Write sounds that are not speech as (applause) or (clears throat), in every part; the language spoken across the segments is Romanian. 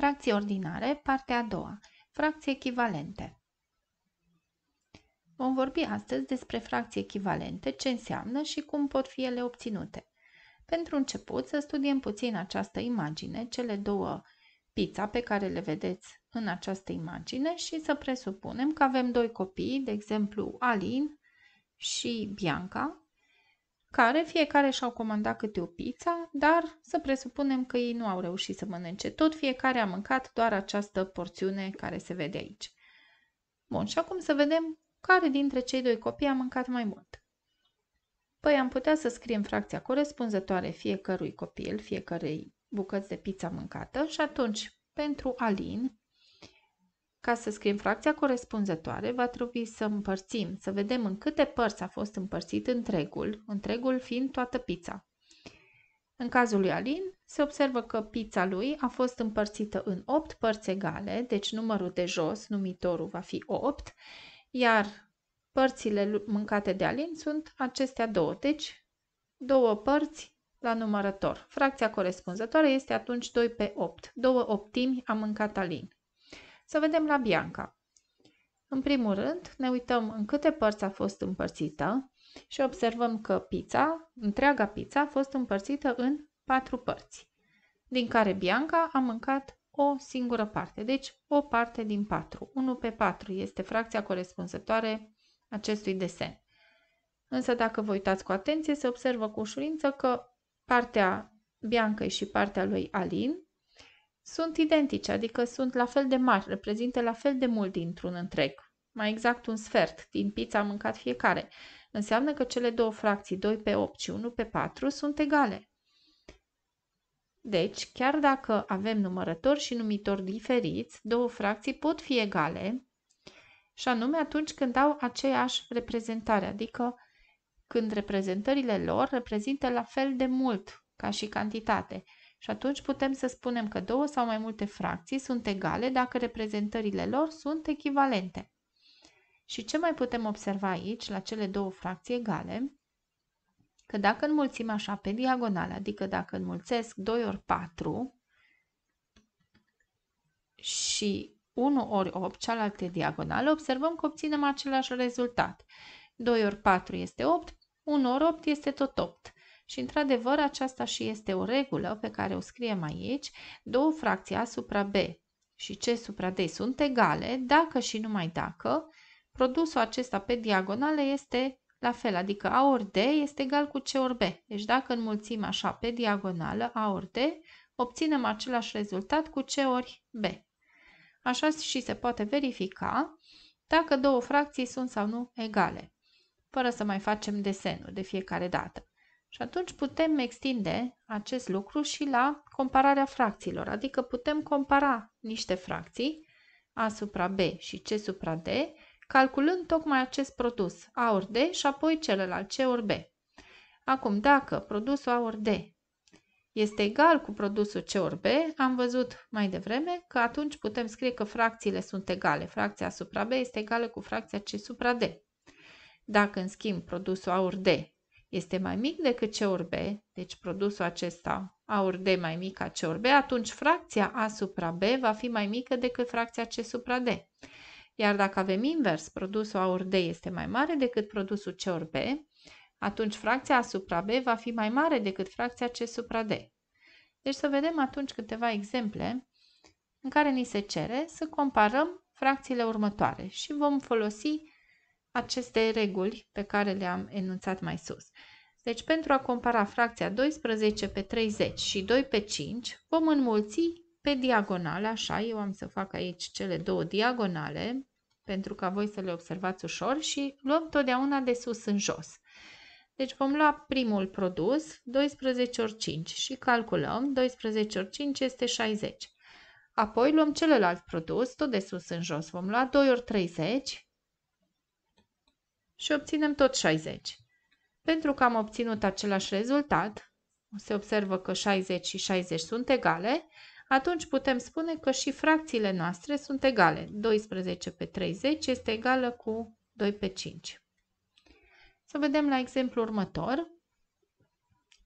Fracții ordinare, partea a doua. Fracții echivalente. Vom vorbi astăzi despre fracții echivalente, ce înseamnă și cum pot fi ele obținute. Pentru început să studiem puțin această imagine, cele două pizza pe care le vedeți în această imagine și să presupunem că avem doi copii, de exemplu Alin și Bianca, care fiecare și-au comandat câte o pizza, dar să presupunem că ei nu au reușit să mănânce tot, fiecare a mâncat doar această porțiune care se vede aici. Bun, și acum să vedem care dintre cei doi copii a mâncat mai mult. Păi am putea să scriem fracția corespunzătoare fiecărui copil, fiecărei bucăți de pizza mâncată și atunci pentru Alin ca să scriem fracția corespunzătoare, va trebui să împărțim, să vedem în câte părți a fost împărțit întregul, întregul fiind toată pizza. În cazul lui Alin, se observă că pizza lui a fost împărțită în 8 părți egale, deci numărul de jos, numitorul, va fi 8, iar părțile mâncate de Alin sunt acestea două, deci două părți la numărător. Fracția corespunzătoare este atunci 2 pe 8, două optimi a mâncat Alin. Să vedem la Bianca. În primul rând, ne uităm în câte părți a fost împărțită și observăm că pizza, întreaga pizza, a fost împărțită în patru părți, din care Bianca a mâncat o singură parte, deci o parte din patru. 1 pe 4 este fracția corespunzătoare acestui desen. Însă dacă vă uitați cu atenție, se observă cu ușurință că partea Biancăi și partea lui Alin sunt identice, adică sunt la fel de mari, reprezintă la fel de mult dintr-un întreg. Mai exact un sfert din pizza am mâncat fiecare. Înseamnă că cele două fracții, 2 pe 8 și 1 pe 4, sunt egale. Deci, chiar dacă avem numărători și numitori diferiți, două fracții pot fi egale, și anume atunci când au aceeași reprezentare, adică când reprezentările lor reprezintă la fel de mult ca și cantitate. Și atunci putem să spunem că două sau mai multe fracții sunt egale dacă reprezentările lor sunt echivalente. Și ce mai putem observa aici, la cele două fracții egale? Că dacă înmulțim așa pe diagonală, adică dacă înmulțesc 2 ori 4 și 1 ori 8, cealaltă diagonală, observăm că obținem același rezultat. 2 ori 4 este 8, 1 ori 8 este tot 8. Și într-adevăr aceasta și este o regulă pe care o scriem aici, două fracții A supra B și C supra D sunt egale dacă și numai dacă produsul acesta pe diagonală este la fel, adică A ori D este egal cu C ori B. Deci dacă înmulțim așa pe diagonală A ori D, obținem același rezultat cu C ori B. Așa și se poate verifica dacă două fracții sunt sau nu egale, fără să mai facem desenul de fiecare dată. Și atunci putem extinde acest lucru și la compararea fracțiilor, adică putem compara niște fracții A supra B și C supra D, calculând tocmai acest produs A ori D și apoi celălalt C ori B. Acum, dacă produsul A ori D este egal cu produsul C ori B, am văzut mai devreme că atunci putem scrie că fracțiile sunt egale. Fracția A supra B este egală cu fracția C supra D. Dacă, în schimb, produsul A ori D este mai mic decât CUR B, deci produsul acesta AUR D mai mic ca CUR B, atunci fracția A supra B va fi mai mică decât fracția C supra D. Iar dacă avem invers, produsul AUR D este mai mare decât produsul CUR B, atunci fracția A supra B va fi mai mare decât fracția C supra D. Deci să vedem atunci câteva exemple în care ni se cere să comparăm fracțiile următoare și vom folosi aceste reguli pe care le-am enunțat mai sus. Deci pentru a compara fracția 12 pe 30 și 2 pe 5, vom înmulți pe diagonale, așa, eu am să fac aici cele două diagonale, pentru ca voi să le observați ușor și luăm totdeauna de sus în jos. Deci vom lua primul produs, 12 ori 5 și calculăm, 12 ori 5 este 60. Apoi luăm celălalt produs, tot de sus în jos, vom lua 2 ori 30 și obținem tot 60. Pentru că am obținut același rezultat, se observă că 60 și 60 sunt egale, atunci putem spune că și fracțiile noastre sunt egale. 12 pe 30 este egală cu 2 pe 5. Să vedem la exemplu următor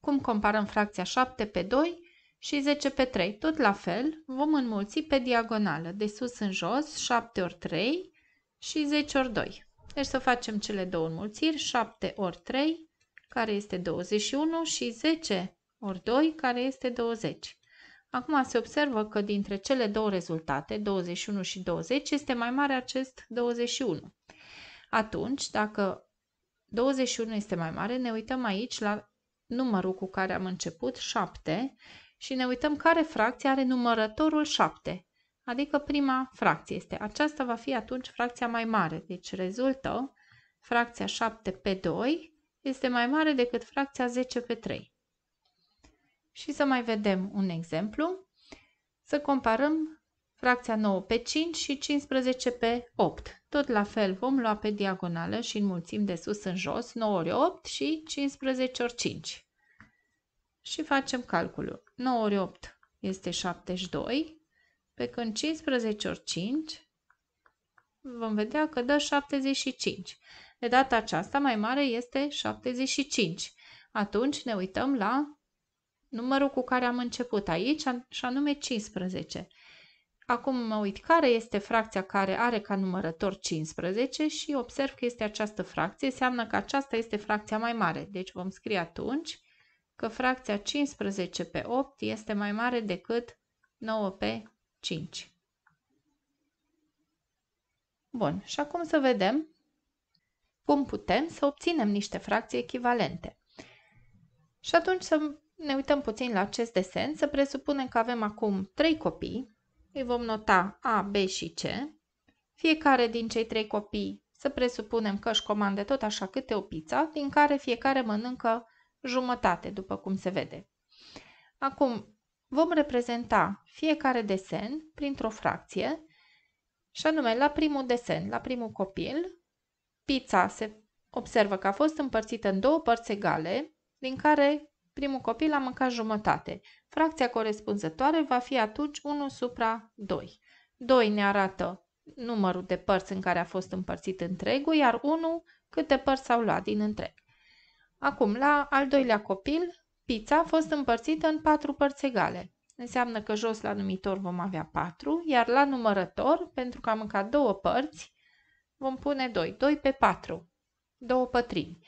cum comparăm fracția 7 pe 2 și 10 pe 3. Tot la fel, vom înmulți pe diagonală, de sus în jos, 7 ori 3 și 10 ori 2. Deci să facem cele două înmulțiri, 7 ori 3, care este 21 și 10 ori 2, care este 20. Acum se observă că dintre cele două rezultate, 21 și 20, este mai mare acest 21. Atunci, dacă 21 este mai mare, ne uităm aici la numărul cu care am început, 7, și ne uităm care fracție are numărătorul 7 adică prima fracție este aceasta, va fi atunci fracția mai mare. Deci rezultă fracția 7 pe 2 este mai mare decât fracția 10 pe 3. Și să mai vedem un exemplu. Să comparăm fracția 9 pe 5 și 15 pe 8. Tot la fel vom lua pe diagonală și înmulțim de sus în jos 9 ori 8 și 15 ori 5. Și facem calculul. 9 ori 8 este 72, pe când 15 ori 5 vom vedea că dă 75. De data aceasta mai mare este 75. Atunci ne uităm la numărul cu care am început aici, și anume 15. Acum mă uit care este fracția care are ca numărător 15 și observ că este această fracție, înseamnă că aceasta este fracția mai mare. Deci vom scrie atunci că fracția 15 pe 8 este mai mare decât 9 pe 5. Bun, și acum să vedem cum putem să obținem niște fracții echivalente. Și atunci să ne uităm puțin la acest desen, să presupunem că avem acum 3 copii, îi vom nota A, B și C. Fiecare din cei 3 copii să presupunem că își comandă tot așa câte o pizza, din care fiecare mănâncă jumătate, după cum se vede. Acum, vom reprezenta fiecare desen printr-o fracție și anume la primul desen, la primul copil, pizza se observă că a fost împărțită în două părți egale, din care primul copil a mâncat jumătate. Fracția corespunzătoare va fi atunci 1 supra 2. 2 ne arată numărul de părți în care a fost împărțit întregul, iar 1 câte părți s-au luat din întreg. Acum, la al doilea copil Pizza a fost împărțită în patru părți egale. Înseamnă că jos la numitor vom avea 4, iar la numărător, pentru că am mâncat două părți, vom pune 2. 2 pe 4. Două pătrimi.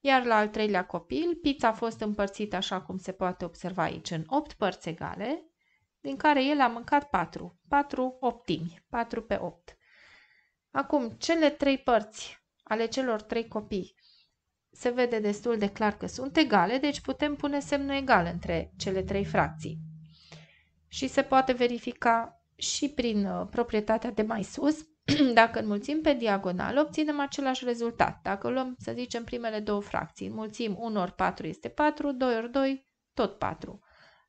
Iar la al treilea copil, pizza a fost împărțită așa cum se poate observa aici în 8 părți egale, din care el a mâncat 4. 4 optimi. 4 pe 8. Acum, cele trei părți ale celor trei copii se vede destul de clar că sunt egale, deci putem pune semnul egal între cele trei fracții. Și se poate verifica și prin uh, proprietatea de mai sus, (clears throat) dacă înmulțim pe diagonal, obținem același rezultat. Dacă luăm, să zicem, primele două fracții, înmulțim 1 ori 4 este 4, 2 ori 2, tot 4.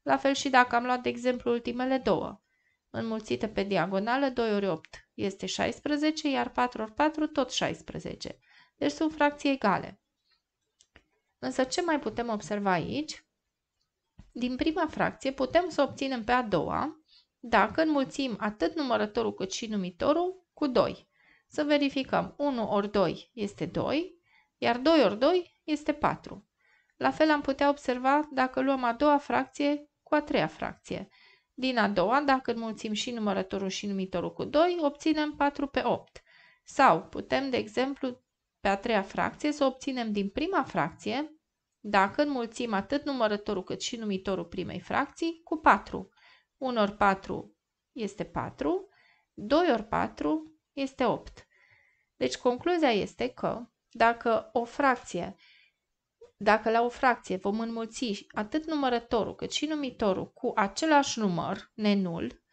La fel și dacă am luat, de exemplu, ultimele două, înmulțite pe diagonală, 2 ori 8 este 16, iar 4 ori 4 tot 16. Deci sunt fracții egale. Însă ce mai putem observa aici? Din prima fracție putem să obținem pe a doua dacă înmulțim atât numărătorul cât și numitorul cu 2. Să verificăm 1 ori 2 este 2, iar 2 ori 2 este 4. La fel am putea observa dacă luăm a doua fracție cu a treia fracție. Din a doua, dacă înmulțim și numărătorul și numitorul cu 2, obținem 4 pe 8. Sau putem, de exemplu, pe a treia fracție să obținem din prima fracție dacă înmulțim atât numărătorul cât și numitorul primei fracții cu 4. 1 ori 4 este 4, 2 ori 4 este 8. Deci concluzia este că dacă o fracție dacă la o fracție vom înmulți atât numărătorul cât și numitorul cu același număr, nenul,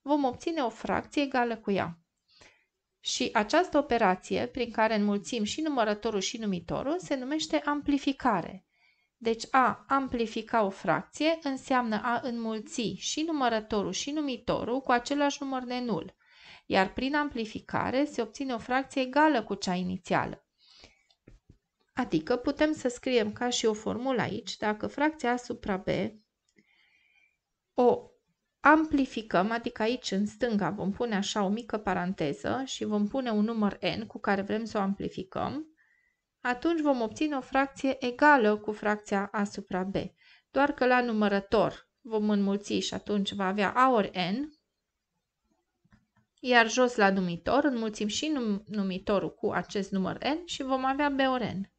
vom obține o fracție egală cu ea. Și această operație, prin care înmulțim și numărătorul și numitorul, se numește amplificare. Deci a amplifica o fracție înseamnă a înmulți și numărătorul și numitorul cu același număr de nul, iar prin amplificare se obține o fracție egală cu cea inițială. Adică putem să scriem ca și o formulă aici, dacă fracția asupra b o amplificăm, adică aici în stânga vom pune așa o mică paranteză și vom pune un număr n cu care vrem să o amplificăm, atunci vom obține o fracție egală cu fracția a supra b. Doar că la numărător vom înmulți și atunci va avea a ori n, iar jos la numitor înmulțim și num numitorul cu acest număr n și vom avea b ori n.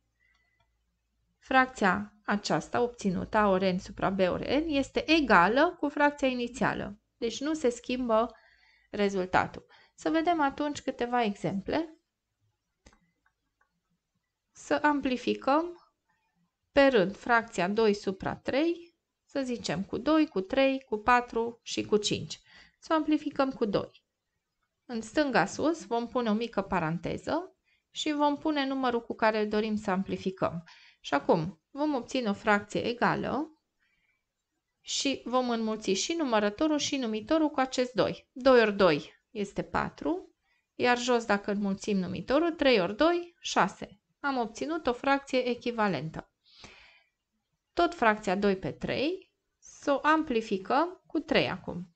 Fracția aceasta obținută, a ori n supra b ori n, este egală cu fracția inițială. Deci nu se schimbă rezultatul. Să vedem atunci câteva exemple să amplificăm pe rând fracția 2 supra 3, să zicem cu 2, cu 3, cu 4 și cu 5. Să o amplificăm cu 2. În stânga sus vom pune o mică paranteză și vom pune numărul cu care dorim să amplificăm. Și acum vom obține o fracție egală și vom înmulți și numărătorul și numitorul cu acest 2. 2 ori 2 este 4, iar jos dacă înmulțim numitorul, 3 ori 2, 6 am obținut o fracție echivalentă. Tot fracția 2 pe 3 să o amplificăm cu 3 acum.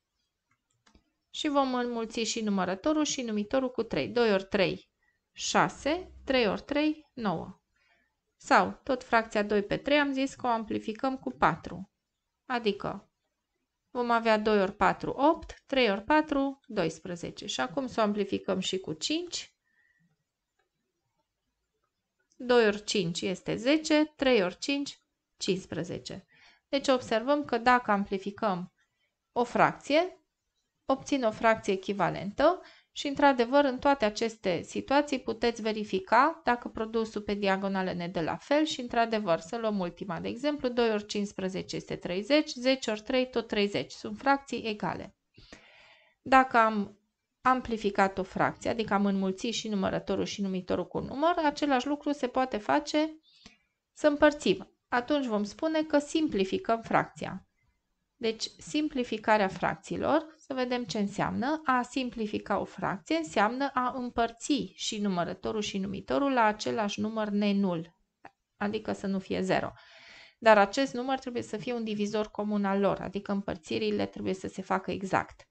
Și vom înmulți și numărătorul și numitorul cu 3. 2 ori 3, 6, 3 ori 3, 9. Sau tot fracția 2 pe 3 am zis că o amplificăm cu 4. Adică vom avea 2 ori 4, 8, 3 ori 4, 12. Și acum să o amplificăm și cu 5 2 ori 5 este 10, 3 ori 5, 15. Deci observăm că dacă amplificăm o fracție, obțin o fracție echivalentă și, într-adevăr, în toate aceste situații puteți verifica dacă produsul pe diagonală ne dă la fel și, într-adevăr, să luăm ultima. De exemplu, 2 ori 15 este 30, 10 ori 3 tot 30. Sunt fracții egale. Dacă am amplificat o fracție, adică am înmulțit și numărătorul și numitorul cu număr, același lucru se poate face să împărțim. Atunci vom spune că simplificăm fracția. Deci, simplificarea fracțiilor, să vedem ce înseamnă. A simplifica o fracție înseamnă a împărți și numărătorul și numitorul la același număr nenul, adică să nu fie 0. Dar acest număr trebuie să fie un divizor comun al lor, adică împărțirile trebuie să se facă exact.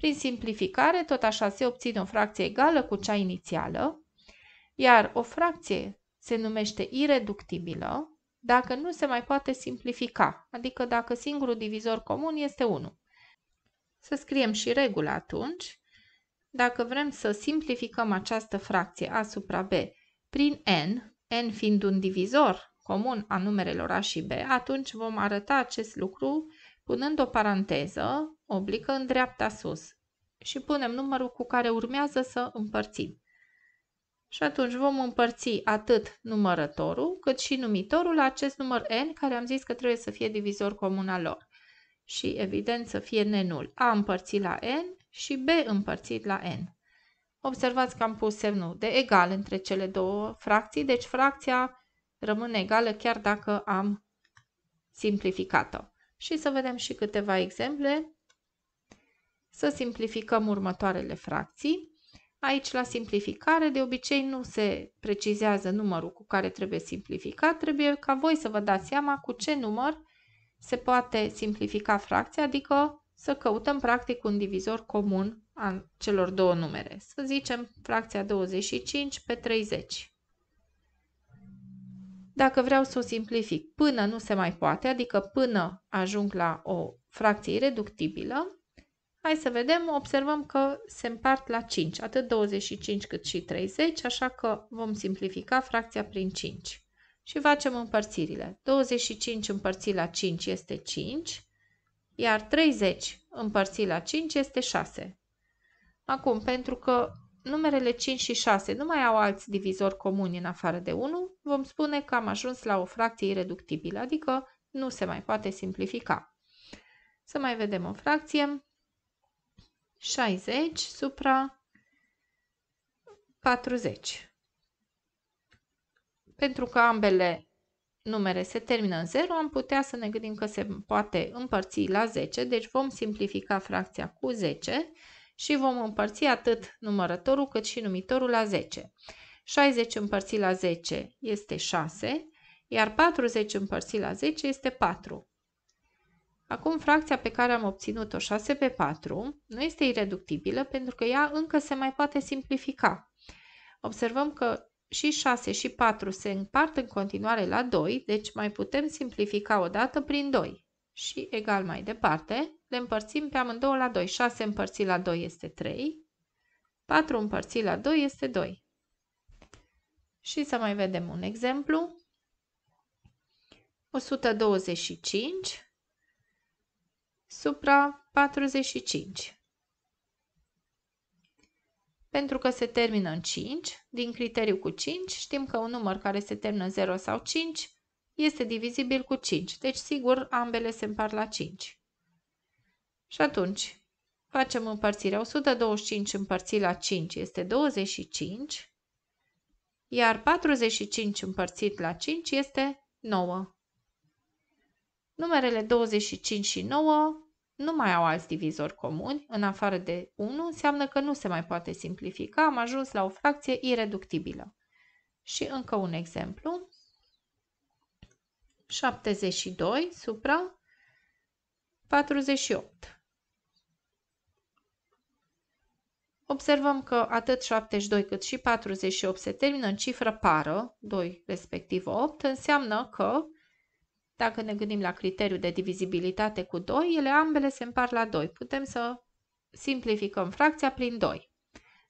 Prin simplificare, tot așa se obține o fracție egală cu cea inițială, iar o fracție se numește ireductibilă dacă nu se mai poate simplifica, adică dacă singurul divizor comun este 1. Să scriem și regula atunci. Dacă vrem să simplificăm această fracție A supra B prin N, N fiind un divizor comun a numerelor A și B, atunci vom arăta acest lucru punând o paranteză oblică în dreapta sus și punem numărul cu care urmează să împărțim. Și atunci vom împărți atât numărătorul cât și numitorul la acest număr n care am zis că trebuie să fie divizor comun al lor și evident să fie nenul. A împărțit la n și b împărțit la n. Observați că am pus semnul de egal între cele două fracții, deci fracția rămâne egală chiar dacă am simplificat-o. Și să vedem și câteva exemple să simplificăm următoarele fracții. Aici la simplificare de obicei nu se precizează numărul cu care trebuie simplificat, trebuie ca voi să vă dați seama cu ce număr se poate simplifica fracția, adică să căutăm practic un divizor comun a celor două numere. Să zicem fracția 25 pe 30. Dacă vreau să o simplific până nu se mai poate, adică până ajung la o fracție ireductibilă, Hai să vedem, observăm că se împart la 5, atât 25 cât și 30, așa că vom simplifica fracția prin 5. Și facem împărțirile. 25 împărțit la 5 este 5, iar 30 împărțit la 5 este 6. Acum, pentru că numerele 5 și 6 nu mai au alți divizori comuni în afară de 1, vom spune că am ajuns la o fracție ireductibilă, adică nu se mai poate simplifica. Să mai vedem o fracție. 60 supra 40. Pentru că ambele numere se termină în 0, am putea să ne gândim că se poate împărți la 10, deci vom simplifica fracția cu 10 și vom împărți atât numărătorul cât și numitorul la 10. 60 împărțit la 10 este 6, iar 40 împărțit la 10 este 4. Acum fracția pe care am obținut-o 6 pe 4 nu este ireductibilă pentru că ea încă se mai poate simplifica. Observăm că și 6 și 4 se împart în continuare la 2, deci mai putem simplifica o dată prin 2. Și egal mai departe, le împărțim pe amândouă la 2. 6 împărțit la 2 este 3, 4 împărțit la 2 este 2. Și să mai vedem un exemplu. 125 supra 45. Pentru că se termină în 5, din criteriu cu 5, știm că un număr care se termină în 0 sau 5 este divizibil cu 5, deci sigur ambele se împart la 5. Și atunci facem împărțirea. 125 împărțit la 5 este 25, iar 45 împărțit la 5 este 9. Numerele 25 și 9 nu mai au alți divizori comuni, în afară de 1, înseamnă că nu se mai poate simplifica, am ajuns la o fracție ireductibilă. Și încă un exemplu. 72 supra 48. Observăm că atât 72 cât și 48 se termină în cifră pară, 2 respectiv 8, înseamnă că dacă ne gândim la criteriul de divizibilitate cu 2, ele ambele se împar la 2. Putem să simplificăm fracția prin 2.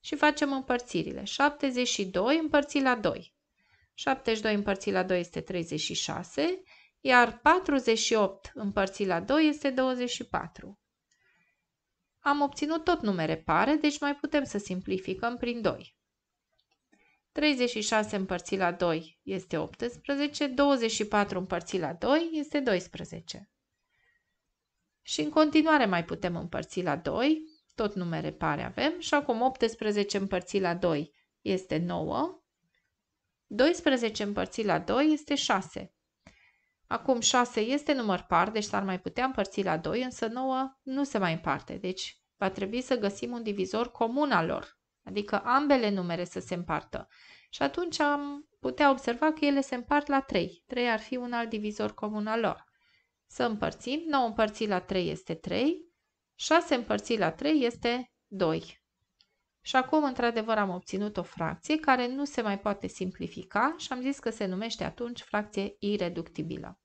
Și facem împărțirile. 72 împărțit la 2. 72 împărțit la 2 este 36, iar 48 împărțit la 2 este 24. Am obținut tot numere pare, deci mai putem să simplificăm prin 2. 36 împărțit la 2 este 18, 24 împărțit la 2 este 12. Și în continuare mai putem împărți la 2, tot numere pare avem, și acum 18 împărțit la 2 este 9, 12 împărțit la 2 este 6. Acum 6 este număr par, deci s-ar mai putea împărți la 2, însă 9 nu se mai împarte, deci va trebui să găsim un divizor comun al lor adică ambele numere să se împartă. Și atunci am putea observa că ele se împart la 3. 3 ar fi un alt divizor comun al lor. Să împărțim, 9 împărțit la 3 este 3, 6 împărțit la 3 este 2. Și acum, într-adevăr, am obținut o fracție care nu se mai poate simplifica și am zis că se numește atunci fracție ireductibilă.